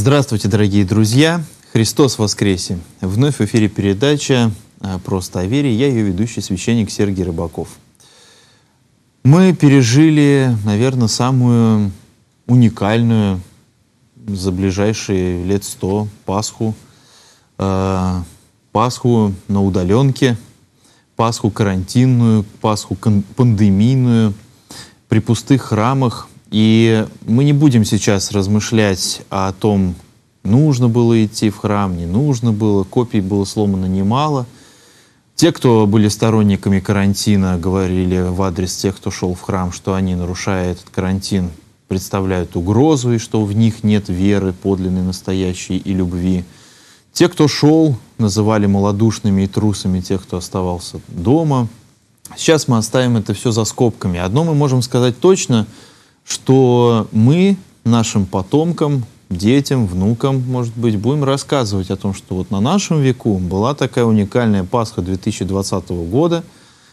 Здравствуйте, дорогие друзья! Христос воскресе! Вновь в эфире передача а, «Просто о вере». Я ее ведущий священник Сергей Рыбаков. Мы пережили, наверное, самую уникальную за ближайшие лет сто Пасху. А, Пасху на удаленке, Пасху карантинную, Пасху пандемийную, при пустых храмах и мы не будем сейчас размышлять о том, нужно было идти в храм, не нужно было, копий было сломано немало. Те, кто были сторонниками карантина, говорили в адрес тех, кто шел в храм, что они, нарушая этот карантин, представляют угрозу и что в них нет веры подлинной, настоящей и любви. Те, кто шел, называли малодушными и трусами тех, кто оставался дома. Сейчас мы оставим это все за скобками. Одно мы можем сказать точно — что мы нашим потомкам, детям, внукам, может быть, будем рассказывать о том, что вот на нашем веку была такая уникальная Пасха 2020 года,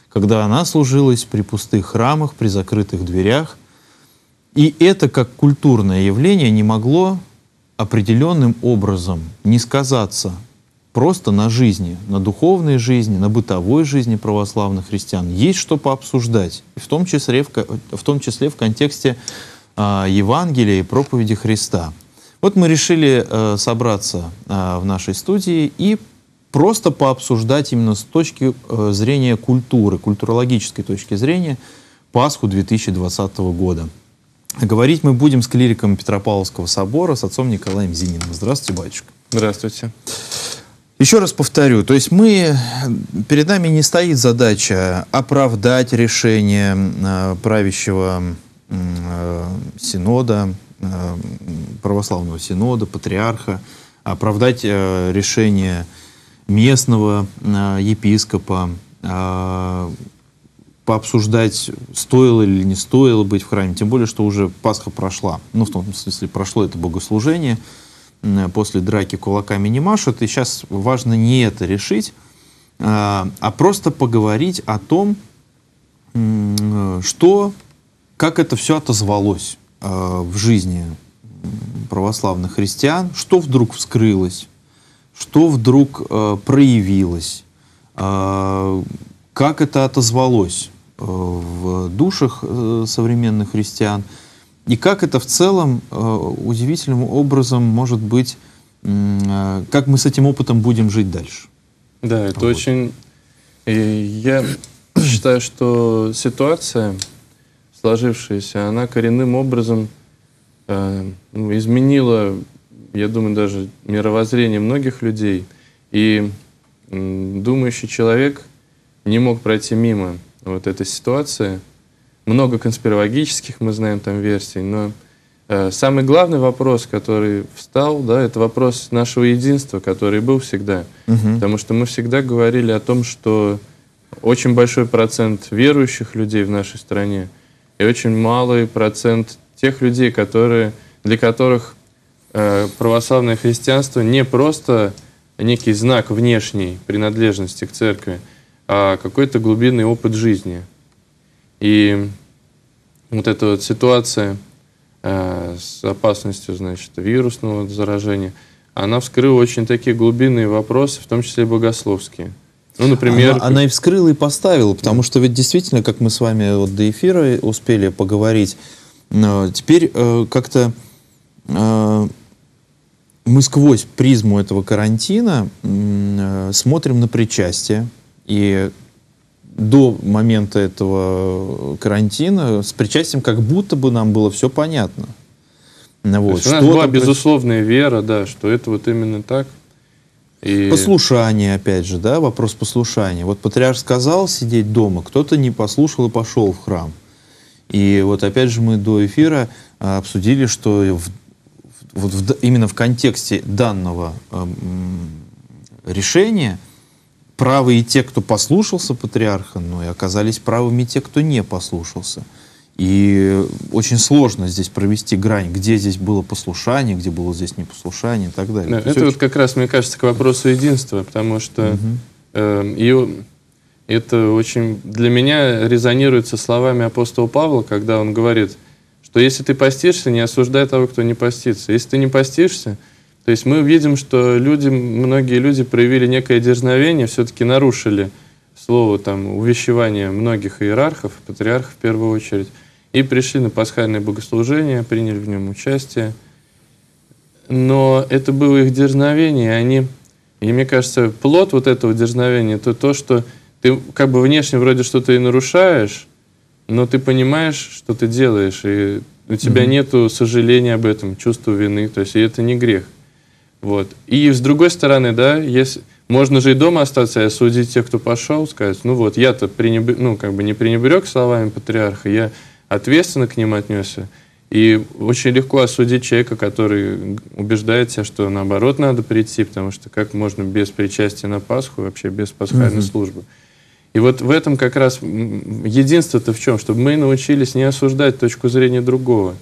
когда она служилась при пустых храмах, при закрытых дверях. И это как культурное явление не могло определенным образом не сказаться просто на жизни, на духовной жизни, на бытовой жизни православных христиан есть что пообсуждать, в том числе в, в, том числе в контексте э, Евангелия и проповеди Христа. Вот мы решили э, собраться э, в нашей студии и просто пообсуждать именно с точки э, зрения культуры, культурологической точки зрения, Пасху 2020 года. Говорить мы будем с клириком Петропавловского собора, с отцом Николаем Зининым. Здравствуйте, батюшка. Здравствуйте. Еще раз повторю, то есть мы, перед нами не стоит задача оправдать решение э, правящего э, синода, э, православного синода, патриарха, оправдать э, решение местного э, епископа, э, пообсуждать, стоило или не стоило быть в храме, тем более, что уже Пасха прошла, ну, в том смысле, прошло это богослужение, после драки кулаками не машут. И сейчас важно не это решить, а, а просто поговорить о том, что, как это все отозвалось а, в жизни православных христиан, что вдруг вскрылось, что вдруг а, проявилось, как это отозвалось э, в душах э, современных христиан – и как это в целом э, удивительным образом может быть, э, как мы с этим опытом будем жить дальше? Да, это вот. очень... Я считаю, что ситуация, сложившаяся, она коренным образом э, ну, изменила, я думаю, даже мировоззрение многих людей. И думающий человек не мог пройти мимо вот этой ситуации — много конспирологических, мы знаем там версий, но э, самый главный вопрос, который встал, да, это вопрос нашего единства, который был всегда. Угу. Потому что мы всегда говорили о том, что очень большой процент верующих людей в нашей стране и очень малый процент тех людей, которые, для которых э, православное христианство не просто некий знак внешней принадлежности к церкви, а какой-то глубинный опыт жизни – и вот эта вот ситуация э, с опасностью, значит, вирусного заражения, она вскрыла очень такие глубинные вопросы, в том числе и богословские. Ну, например... Она, она и вскрыла, и поставила, потому что ведь действительно, как мы с вами вот до эфира успели поговорить, э, теперь э, как-то э, мы сквозь призму этого карантина э, смотрим на причастие, и до момента этого карантина с причастием как будто бы нам было все понятно. Ну вот. у нас была безусловная вера, да, что это вот именно так. И... Послушание, опять же, да, вопрос послушания. Вот патриарх сказал сидеть дома, кто-то не послушал и пошел в храм. И вот опять же мы до эфира а, обсудили, что в, вот в, именно в контексте данного а, решения правы и те, кто послушался патриарха, но и оказались правыми те, кто не послушался. И очень сложно здесь провести грань, где здесь было послушание, где было здесь непослушание и так далее. Да, это очень... вот как раз, мне кажется, к вопросу единства, потому что угу. э, ее, это очень для меня резонирует со словами апостола Павла, когда он говорит, что если ты постишься, не осуждай того, кто не постится. Если ты не постишься, то есть мы видим, что люди, многие люди проявили некое дерзновение, все-таки нарушили слово там увещевание многих иерархов, патриархов в первую очередь, и пришли на пасхальное богослужение, приняли в нем участие. Но это было их дерзновение, и они, и мне кажется, плод вот этого дерзновения, это то, что ты как бы внешне вроде что-то и нарушаешь, но ты понимаешь, что ты делаешь, и у тебя mm-hmm. нету сожаления об этом, чувства вины, то есть и это не грех. Вот. И с другой стороны, да, если, можно же и дома остаться и осудить тех, кто пошел, сказать, ну вот, я-то пренеб... ну, как бы не пренебрег словами патриарха, я ответственно к ним отнесся. И очень легко осудить человека, который убеждает себя, что наоборот надо прийти, потому что как можно без причастия на Пасху, вообще без пасхальной mm службы. И вот в этом как раз единство-то в чем? Чтобы мы научились не осуждать точку зрения другого.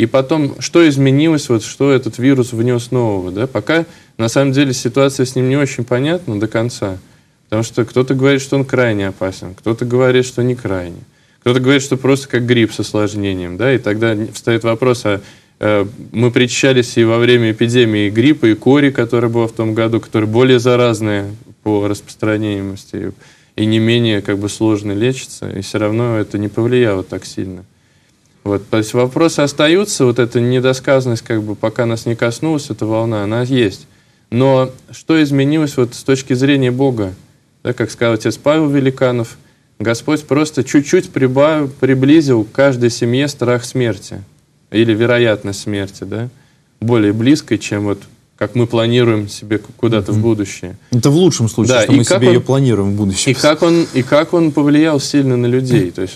И потом, что изменилось, вот что этот вирус внес нового, да? Пока, на самом деле, ситуация с ним не очень понятна до конца. Потому что кто-то говорит, что он крайне опасен, кто-то говорит, что не крайне. Кто-то говорит, что просто как грипп с осложнением, да, и тогда встает вопрос, а э, мы причащались и во время эпидемии гриппа, и кори, которая была в том году, которые более заразные по распространяемости и не менее как бы сложно лечится, и все равно это не повлияло так сильно. Вот, то есть вопросы остаются, вот эта недосказанность, как бы пока нас не коснулась, эта волна, она есть. Но что изменилось вот с точки зрения Бога? Да, как сказал отец Павел Великанов, Господь просто чуть-чуть прибавил, приблизил к каждой семье страх смерти или вероятность смерти, да, более близкой, чем вот как мы планируем себе куда-то mm-hmm. в будущее. Это в лучшем случае, да, что и мы себе он, ее планируем в будущем. И как, он, и как он повлиял сильно на людей. То есть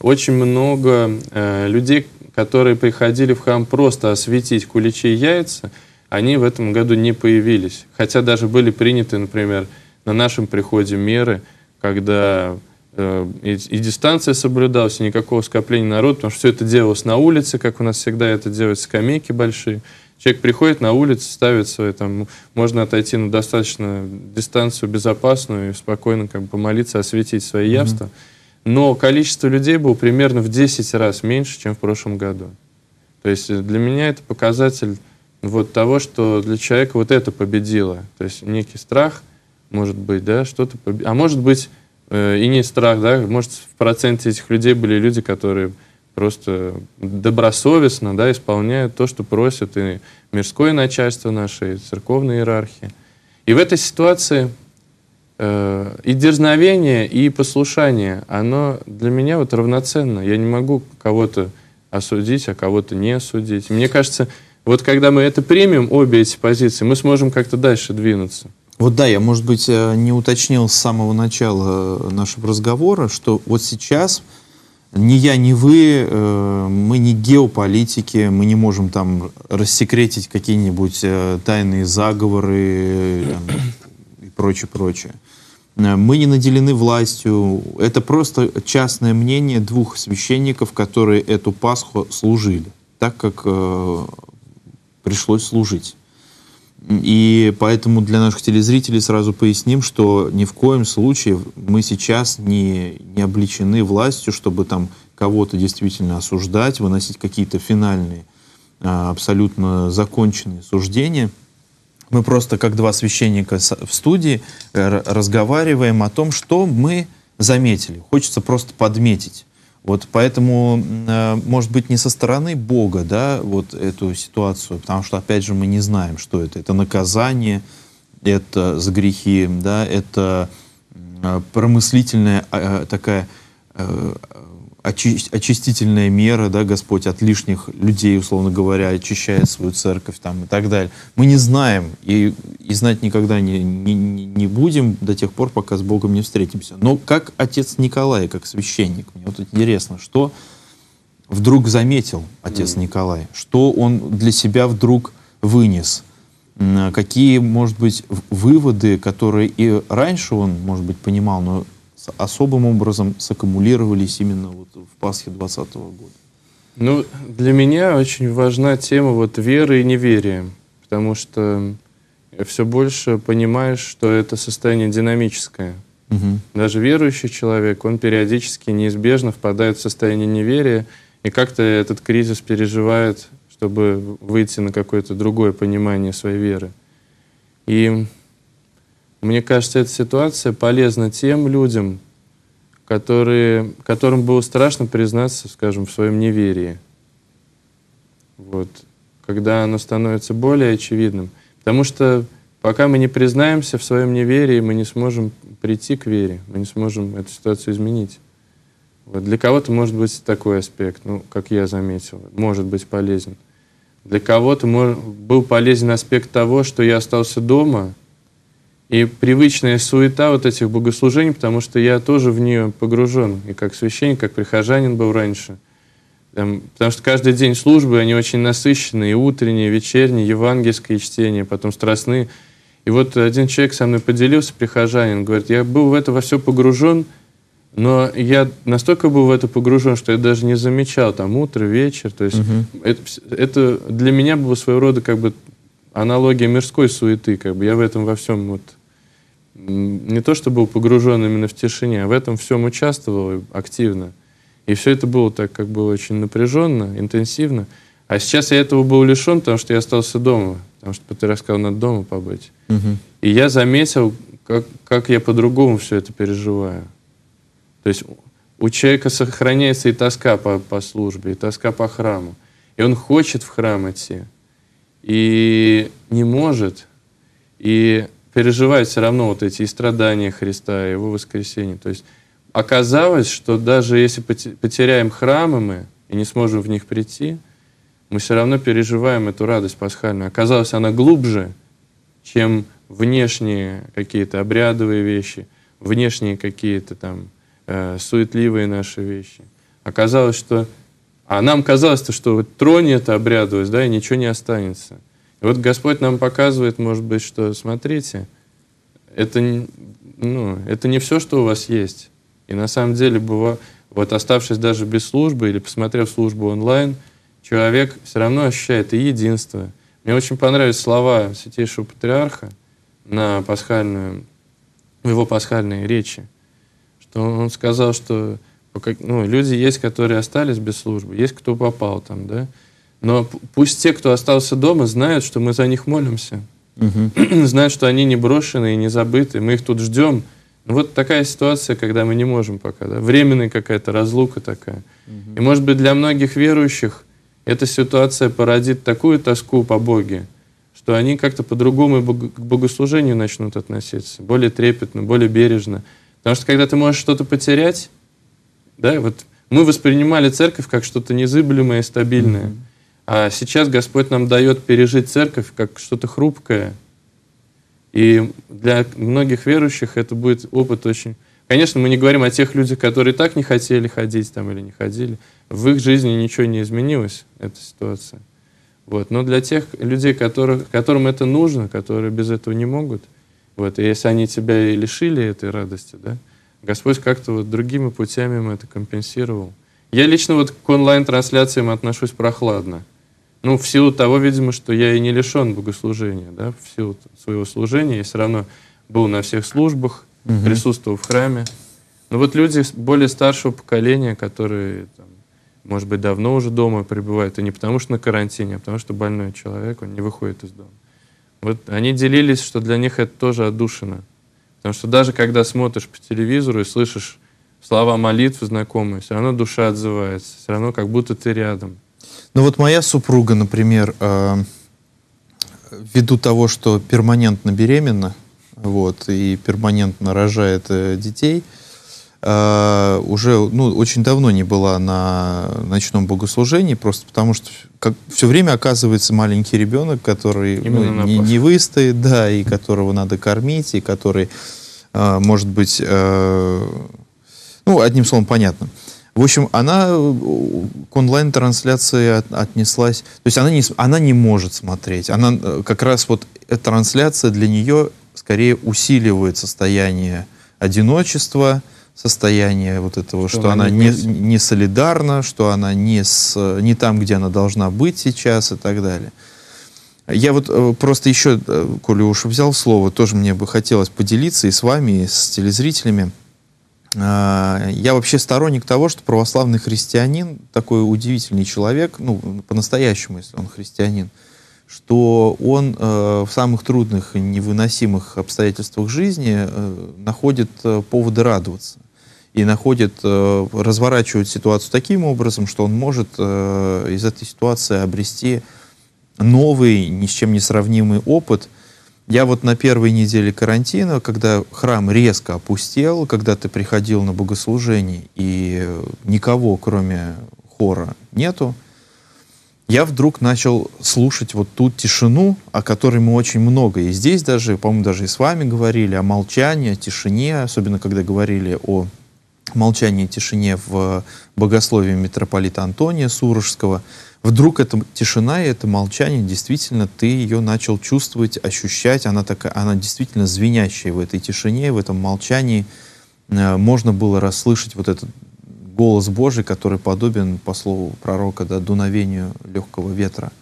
очень много э, людей, которые приходили в храм просто осветить куличи и яйца, они в этом году не появились. Хотя даже были приняты, например, на нашем приходе меры, когда э, и, и дистанция соблюдалась, и никакого скопления народа, потому что все это делалось на улице, как у нас всегда это делают скамейки большие. Человек приходит на улицу, ставит свои, там, можно отойти на достаточно дистанцию безопасную и спокойно как бы, помолиться, осветить свои явства. Mm-hmm но количество людей было примерно в 10 раз меньше, чем в прошлом году. То есть э, для меня это показатель вот того, что для человека вот это победило. То есть некий страх, может быть, да, что-то поб... А может быть, э, и не страх, да, может, в проценте этих людей были люди, которые просто добросовестно, да, исполняют то, что просят и мирское начальство наше, и церковные иерархии. И в этой ситуации Э, и дерзновение, и послушание, оно для меня вот равноценно. Я не могу кого-то осудить, а кого-то не осудить. Мне кажется, вот когда мы это примем, обе эти позиции, мы сможем как-то дальше двинуться. Вот да, я, может быть, э, не уточнил с самого начала э, нашего разговора, что вот сейчас ни я, ни вы, мы не геополитики, мы не можем там рассекретить какие-нибудь тайные заговоры, там, прочее, прочее. Э, мы не наделены властью. Это просто частное мнение двух священников, которые эту Пасху служили, так как э, пришлось служить. И поэтому для наших телезрителей сразу поясним, что ни в коем случае мы сейчас не, не обличены властью, чтобы там кого-то действительно осуждать, выносить какие-то финальные, а, абсолютно законченные суждения – мы просто, как два священника в студии, э, разговариваем о том, что мы заметили. Хочется просто подметить. Вот поэтому, э, может быть, не со стороны Бога, да, вот эту ситуацию, потому что, опять же, мы не знаем, что это. Это наказание, это за грехи, да, это э, промыслительная а, такая очи очистительная мера, да, Господь от лишних людей, условно говоря, очищает свою церковь там и так далее. Мы не знаем и, и знать никогда не, не, не будем до тех пор, пока с Богом не встретимся. Но как отец Николай, как священник, мне вот интересно, что вдруг заметил отец mm. Николай, что он для себя вдруг вынес, какие, может быть, выводы, которые и раньше он, может быть, понимал, но особым образом саккумулировались именно вот в Пасхе 2020 года? Ну, для меня очень важна тема вот веры и неверия, потому что все больше понимаешь, что это состояние динамическое. Угу. Даже верующий человек, он периодически неизбежно впадает в состояние неверия, и как-то этот кризис переживает, чтобы выйти на какое-то другое понимание своей веры. И мне кажется, эта ситуация полезна тем людям, которые, которым было страшно признаться, скажем, в своем неверии. Вот. Когда оно становится более очевидным. Потому что пока мы не признаемся в своем неверии, мы не сможем прийти к вере, мы не сможем эту ситуацию изменить. Вот. Для кого-то может быть такой аспект, ну, как я заметил, может быть полезен. Для кого-то был полезен аспект того, что я остался дома — и привычная суета вот этих богослужений, потому что я тоже в нее погружен, и как священник, как прихожанин был раньше. Там, потому что каждый день службы, они очень насыщенные, и утренние, и вечерние, евангельское чтение, потом страстные. И вот один человек со мной поделился, прихожанин, говорит, я был в это во все погружен, но я настолько был в это погружен, что я даже не замечал там утро, вечер. То есть угу. это, это для меня было своего рода как бы аналогия мирской суеты, как бы я в этом во всем вот не то, что был погружен именно в тишине, а в этом всем участвовал активно. И все это было так как было очень напряженно, интенсивно. А сейчас я этого был лишен, потому что я остался дома, потому что ты рассказал, надо дома побыть. Угу. И я заметил, как, как я по-другому все это переживаю. То есть у человека сохраняется и тоска по, по службе, и тоска по храму. И он хочет в храм идти и не может, и переживает все равно вот эти и страдания Христа, и его воскресение. То есть оказалось, что даже если потеряем храмы мы и не сможем в них прийти, мы все равно переживаем эту радость пасхальную. Оказалось, она глубже, чем внешние какие-то обрядовые вещи, внешние какие-то там э, суетливые наши вещи. Оказалось, что а нам казалось, то, что вот троне это обрядовость, да, и ничего не останется. И вот Господь нам показывает, может быть, что смотрите, это, ну, это не все, что у вас есть. И на самом деле, бывало, вот оставшись даже без службы или посмотрев службу онлайн, человек все равно ощущает и единство. Мне очень понравились слова Святейшего Патриарха на пасхальную, в его пасхальной речи, что он сказал, что ну, люди есть, которые остались без службы, есть кто попал там, да. Но пусть те, кто остался дома, знают, что мы за них молимся. Угу. знают, что они не брошены и не забыты. Мы их тут ждем. Ну, вот такая ситуация, когда мы не можем пока. Да? Временная какая-то разлука такая. Угу. И, может быть, для многих верующих эта ситуация породит такую тоску по Боге, что они как-то по-другому к богослужению начнут относиться. Более трепетно, более бережно. Потому что когда ты можешь что-то потерять, да, вот мы воспринимали церковь как что-то незыблемое и стабильное. Mm-hmm. А сейчас Господь нам дает пережить церковь как что-то хрупкое. И для многих верующих это будет опыт очень... Конечно, мы не говорим о тех людях, которые так не хотели ходить там или не ходили. В их жизни ничего не изменилось, эта ситуация. Вот. Но для тех людей, которых, которым это нужно, которые без этого не могут, вот, и если они тебя и лишили этой радости, да, Господь как-то вот другими путями им это компенсировал. Я лично вот к онлайн-трансляциям отношусь прохладно. Ну, в силу того, видимо, что я и не лишен богослужения, да, в силу своего служения, я все равно был на всех службах, угу. присутствовал в храме. Но вот люди более старшего поколения, которые, там, может быть, давно уже дома пребывают, и не потому что на карантине, а потому что больной человек, он не выходит из дома. Вот они делились, что для них это тоже отдушина. Потому что даже когда смотришь по телевизору и слышишь слова молитвы знакомые, все равно душа отзывается, все равно как будто ты рядом. Ну вот моя супруга, например, э, ввиду того, что перманентно беременна, вот, и перманентно рожает э, детей – Э, уже ну, очень давно не была на ночном богослужении, просто потому что как, все время оказывается маленький ребенок, который ну, не, не выстоит, да, и которого надо кормить, и который, э, может быть, э, ну, одним словом, понятно. В общем, она э, к онлайн-трансляции от, отнеслась. То есть она не, она не может смотреть. Она э, как раз вот трансляция для нее скорее усиливает состояние одиночества, состояние вот этого, что, что она не, не солидарна, что она не, с, не там, где она должна быть сейчас и так далее. Я вот э, просто еще, э, коли уж взял слово, тоже мне бы хотелось поделиться и с вами, и с телезрителями. А, я вообще сторонник того, что православный христианин, такой удивительный человек, ну, по-настоящему, если он христианин, что он э, в самых трудных и невыносимых обстоятельствах жизни э, находит э, поводы радоваться и находит, э, разворачивает ситуацию таким образом, что он может э, из этой ситуации обрести новый, ни с чем не сравнимый опыт. Я вот на первой неделе карантина, когда храм резко опустел, когда ты приходил на богослужение, и никого, кроме хора, нету, я вдруг начал слушать вот ту тишину, о которой мы очень много и здесь даже, по-моему, даже и с вами говорили, о молчании, о тишине, особенно когда говорили о молчании и тишине в богословии митрополита Антония Сурожского, вдруг эта тишина и это молчание, действительно, ты ее начал чувствовать, ощущать, она, такая, она действительно звенящая в этой тишине, в этом молчании. Э, можно было расслышать вот этот голос Божий, который подобен, по слову пророка, да, дуновению легкого ветра.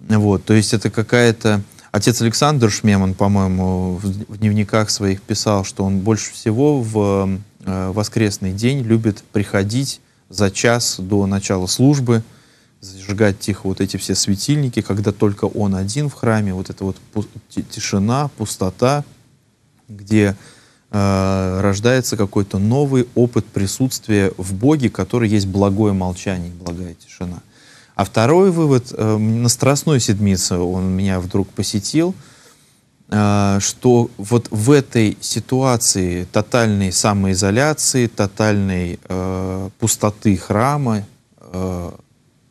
Вот, то есть это какая-то... Отец Александр Шмеман, по-моему, в дневниках своих писал, что он больше всего в Э, воскресный день любит приходить за час до начала службы, зажигать тихо вот эти все светильники, когда только он один в храме, вот эта вот тишина, пустота, где э, рождается какой-то новый опыт присутствия в Боге, который есть благое молчание, благая тишина. А второй вывод э, на Страстной Седмице он меня вдруг посетил – а, что вот в этой ситуации тотальной самоизоляции, тотальной э, пустоты храма э,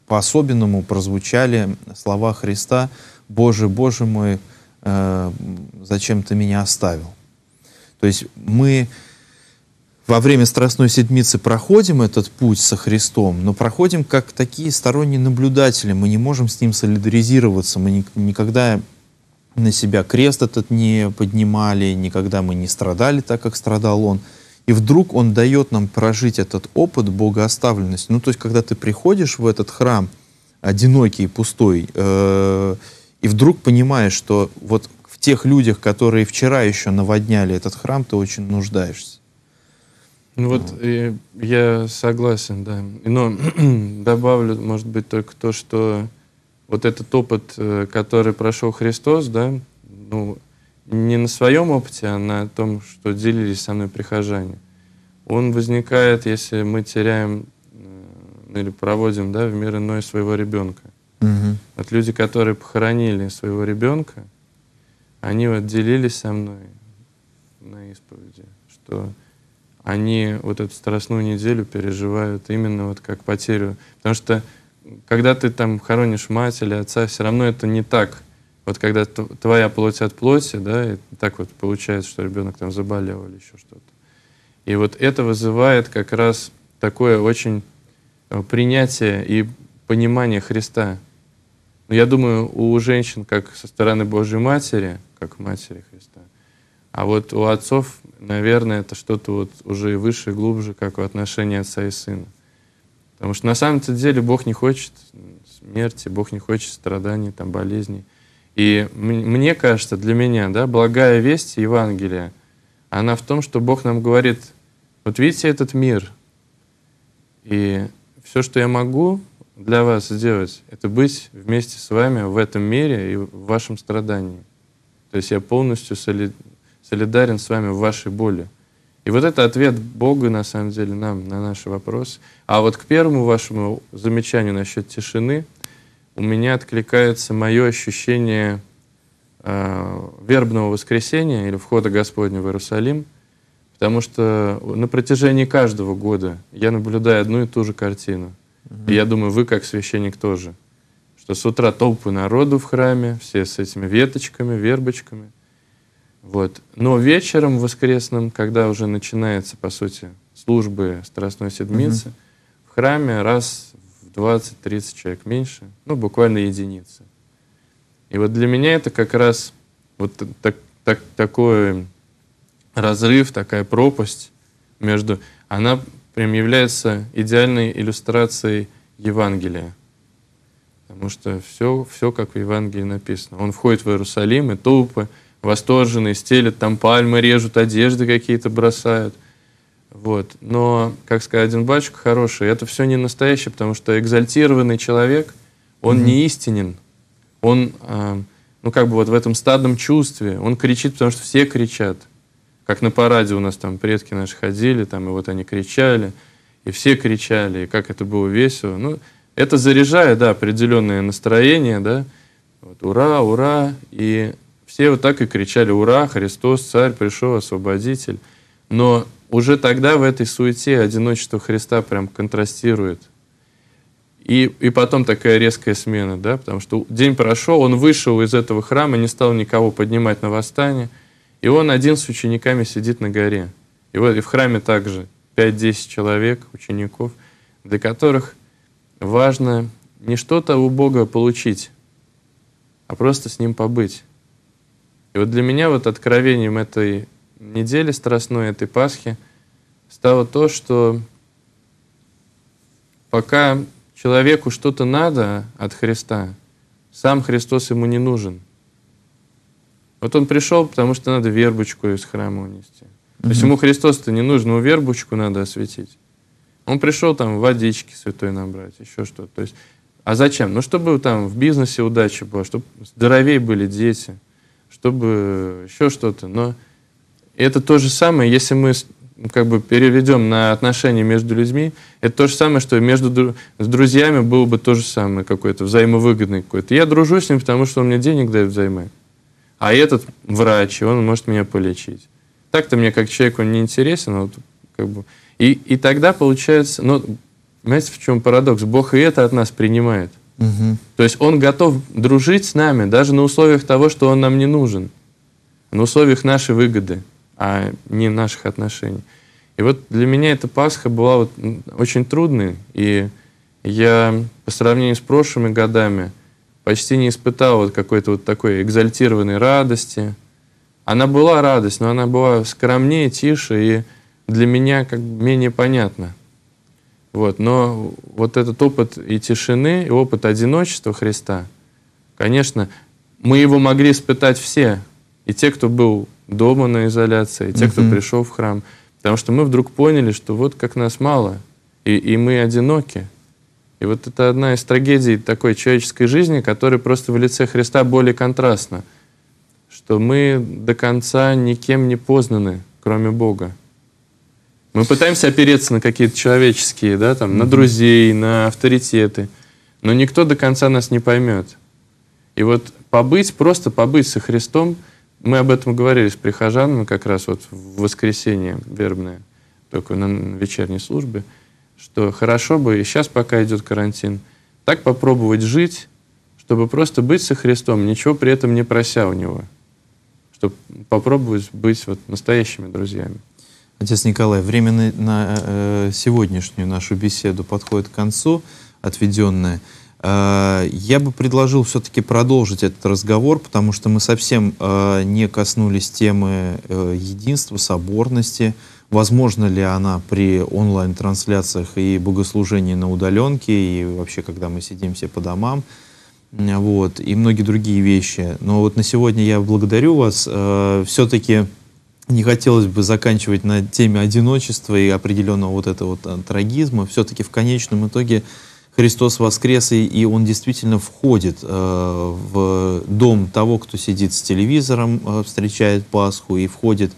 по-особенному прозвучали слова Христа «Боже, Боже мой, э, зачем ты меня оставил?» То есть мы во время Страстной Седмицы проходим этот путь со Христом, но проходим как такие сторонние наблюдатели, мы не можем с Ним солидаризироваться, мы ни, никогда на себя крест этот не поднимали, никогда мы не страдали так, как страдал он. И вдруг он дает нам прожить этот опыт богооставленности. Ну, то есть, когда ты приходишь в этот храм, одинокий пустой, э, и вдруг понимаешь, что вот в тех людях, которые вчера еще наводняли этот храм, ты очень нуждаешься. Ну вот, вот. И э, я согласен, да. Но добавлю, может быть, только то, что вот этот опыт, э, который прошел Христос, да, ну, не на своем опыте, а на том, что делились со мной прихожане, он возникает, если мы теряем э, ну, или проводим да, в мир иной своего ребенка. Угу. Вот люди, которые похоронили своего ребенка, они вот делились со мной на исповеди, что они вот эту страстную неделю переживают именно вот как потерю. Потому что когда ты там хоронишь мать или отца, все равно это не так. Вот когда твоя плоть от плоти, да, и так вот получается, что ребенок там заболел или еще что-то. И вот это вызывает как раз такое очень э, принятие и понимание Христа. Ну, я думаю, у женщин, как со стороны Божьей Матери, как Матери Христа, а вот у отцов, наверное, это что-то вот уже и выше, и глубже, как у отношения отца и сына. Потому что на самом то деле Бог не хочет смерти, Бог не хочет страданий, там, болезней. И мне кажется, для меня, да, благая весть Евангелия, она в том, что Бог нам говорит, вот видите этот мир, и все, что я могу для вас сделать, это быть вместе с вами в этом мире и в вашем страдании. То есть я полностью солидарен с вами в вашей боли. И вот это ответ Бога, на самом деле, нам, на наши вопросы. А вот к первому вашему замечанию насчет тишины у меня откликается мое ощущение э, вербного воскресения или входа Господня в Иерусалим, потому что на протяжении каждого года я наблюдаю одну и ту же картину. И я думаю, вы как священник тоже, что с утра толпы народу в храме, все с этими веточками, вербочками, вот. Но вечером воскресным, когда уже начинается, по сути, службы Страстной Седмицы, угу. в храме раз в 20-30 человек меньше, ну, буквально единицы. И вот для меня это как раз вот так, так, такой разрыв, такая пропасть между... Она прям является идеальной иллюстрацией Евангелия. Потому что все, все как в Евангелии написано. Он входит в Иерусалим, и толпы, восторженные, стелят там пальмы, режут, одежды какие-то бросают. Вот. Но, как сказал один батюшка хороший, это все не настоящее, потому что экзальтированный человек, он mm-hmm. не истинен. Он, э, ну как бы вот в этом стадном чувстве, он кричит, потому что все кричат. Как на параде у нас там предки наши ходили, там и вот они кричали, и все кричали, и как это было весело. Ну, это заряжает, да, определенное настроение, да, вот, ура, ура, и все вот так и кричали «Ура! Христос, Царь, пришел, Освободитель!» Но уже тогда в этой суете одиночество Христа прям контрастирует. И, и потом такая резкая смена, да, потому что день прошел, он вышел из этого храма, не стал никого поднимать на восстание, и он один с учениками сидит на горе. И вот и в храме также 5-10 человек, учеников, для которых важно не что-то у Бога получить, а просто с Ним побыть. И вот для меня вот откровением этой недели страстной, этой Пасхи, стало то, что пока человеку что-то надо от Христа, сам Христос ему не нужен. Вот он пришел, потому что надо вербочку из храма унести. То есть ему Христос-то не нужен, ему вербочку надо осветить. Он пришел там водички святой набрать, еще что-то. То есть, а зачем? Ну, чтобы там в бизнесе удача была, чтобы здоровее были дети – чтобы еще что-то. Но это то же самое, если мы ну, как бы переведем на отношения между людьми, это то же самое, что между с друзьями было бы то же самое какое-то, взаимовыгодное какое-то. Я дружу с ним, потому что он мне денег дает взаймы. А этот врач, и он может меня полечить. Так-то мне как человеку не интересен, а вот, как бы. И, и тогда получается, ну, понимаете, в чем парадокс? Бог и это от нас принимает. Угу. То есть он готов дружить с нами даже на условиях того, что он нам не нужен, на условиях нашей выгоды, а не наших отношений. И вот для меня эта Пасха была вот очень трудной, и я по сравнению с прошлыми годами почти не испытал вот какой-то вот такой экзальтированной радости. Она была радость, но она была скромнее, тише и для меня как менее понятна. Вот, но вот этот опыт и тишины, и опыт одиночества Христа, конечно, мы его могли испытать все. И те, кто был дома на изоляции, и те, кто пришел в храм. Потому что мы вдруг поняли, что вот как нас мало, и, и мы одиноки. И вот это одна из трагедий такой человеческой жизни, которая просто в лице Христа более контрастна, что мы до конца никем не познаны, кроме Бога. Мы пытаемся опереться на какие-то человеческие, да, там, mm-hmm. на друзей, на авторитеты, но никто до конца нас не поймет. И вот побыть, просто побыть со Христом, мы об этом говорили с прихожанами как раз вот в воскресенье вербное, только на вечерней службе, что хорошо бы, и сейчас пока идет карантин, так попробовать жить, чтобы просто быть со Христом, ничего при этом не прося у Него, чтобы попробовать быть вот настоящими друзьями. Отец Николай, время на, на э, сегодняшнюю нашу беседу подходит к концу, отведенное. Э, я бы предложил все-таки продолжить этот разговор, потому что мы совсем э, не коснулись темы э, единства, соборности, возможно ли она при онлайн-трансляциях и богослужении на удаленке, и вообще, когда мы сидим все по домам, вот, и многие другие вещи. Но вот на сегодня я благодарю вас. Э, все-таки не хотелось бы заканчивать на теме одиночества и определенного вот этого вот трагизма. Все-таки в конечном итоге Христос воскрес, и, Он действительно входит э, в дом того, кто сидит с телевизором, э, встречает Пасху, и входит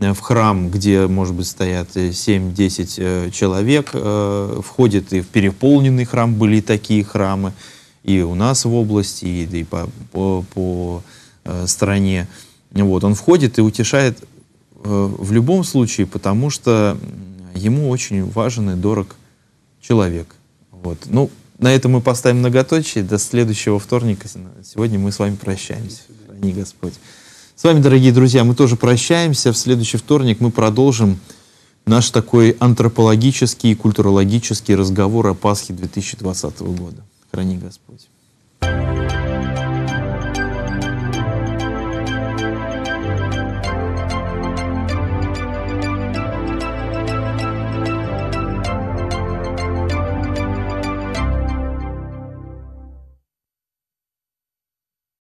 э, в храм, где, может быть, стоят 7-10 э, э, человек, э, входит и в переполненный храм, были такие храмы, и у нас в области, и, и по, по, по э, стране. Вот, он входит и утешает Э, в любом случае, потому что ему очень важен и дорог человек. Вот. Ну, на этом мы поставим многоточие. До следующего вторника. Сегодня мы с вами прощаемся. Храни Господь. С вами, дорогие друзья, мы тоже прощаемся. В следующий вторник мы продолжим наш такой антропологический и культурологический разговор о Пасхе 2020 года. Храни Господь.